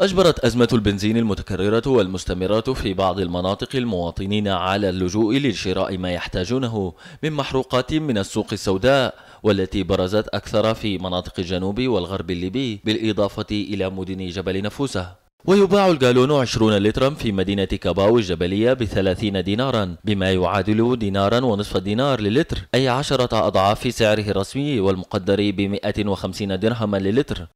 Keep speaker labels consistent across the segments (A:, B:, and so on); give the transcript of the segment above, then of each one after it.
A: أجبرت أزمة البنزين المتكررة والمستمرة في بعض المناطق المواطنين على اللجوء لشراء ما يحتاجونه من محروقات من السوق السوداء والتي برزت أكثر في مناطق الجنوب والغرب الليبي بالإضافة إلى مدن جبل نفوسه ويباع الجالون 20 لترا في مدينة كاباو الجبلية ب 30 دينارا بما يعادل دينارا ونصف دينار للتر أي 10 أضعاف سعره الرسمي والمقدر ب 150 درهما للتر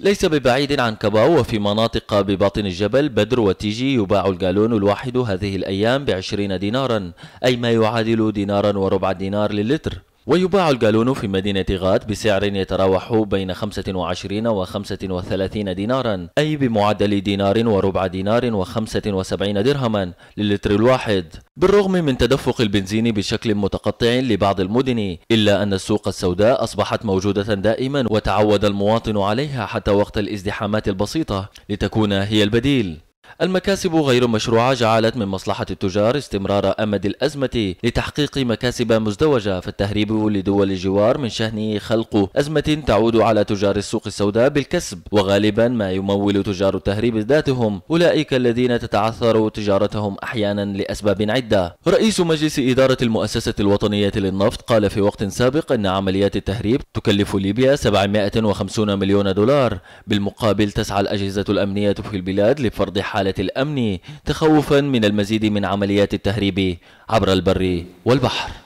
A: ليس ببعيد عن كباو وفي مناطق بباطن الجبل بدر وتيجي يباع الجالون الواحد هذه الأيام بعشرين دينارا أي ما يعادل دينارا وربع دينار للتر ويباع الجالون في مدينة غات بسعر يتراوح بين 25 و 35 دينارا أي بمعدل دينار وربع دينار و 75 درهما للتر الواحد بالرغم من تدفق البنزين بشكل متقطع لبعض المدن إلا أن السوق السوداء أصبحت موجودة دائما وتعود المواطن عليها حتى وقت الازدحامات البسيطة لتكون هي البديل المكاسب غير مشروعة جعلت من مصلحة التجار استمرار أمد الأزمة لتحقيق مكاسب مزدوجة فالتهريب لدول الجوار من شأن خلق أزمة تعود على تجار السوق السوداء بالكسب وغالبا ما يمول تجار التهريب ذاتهم أولئك الذين تتعثر تجارتهم أحيانا لأسباب عدة رئيس مجلس إدارة المؤسسة الوطنية للنفط قال في وقت سابق أن عمليات التهريب تكلف ليبيا 750 مليون دولار بالمقابل تسعى الأجهزة الأمنية في البلاد لفرض حال حالة الأمن تخوفا من المزيد من عمليات التهريب عبر البر والبحر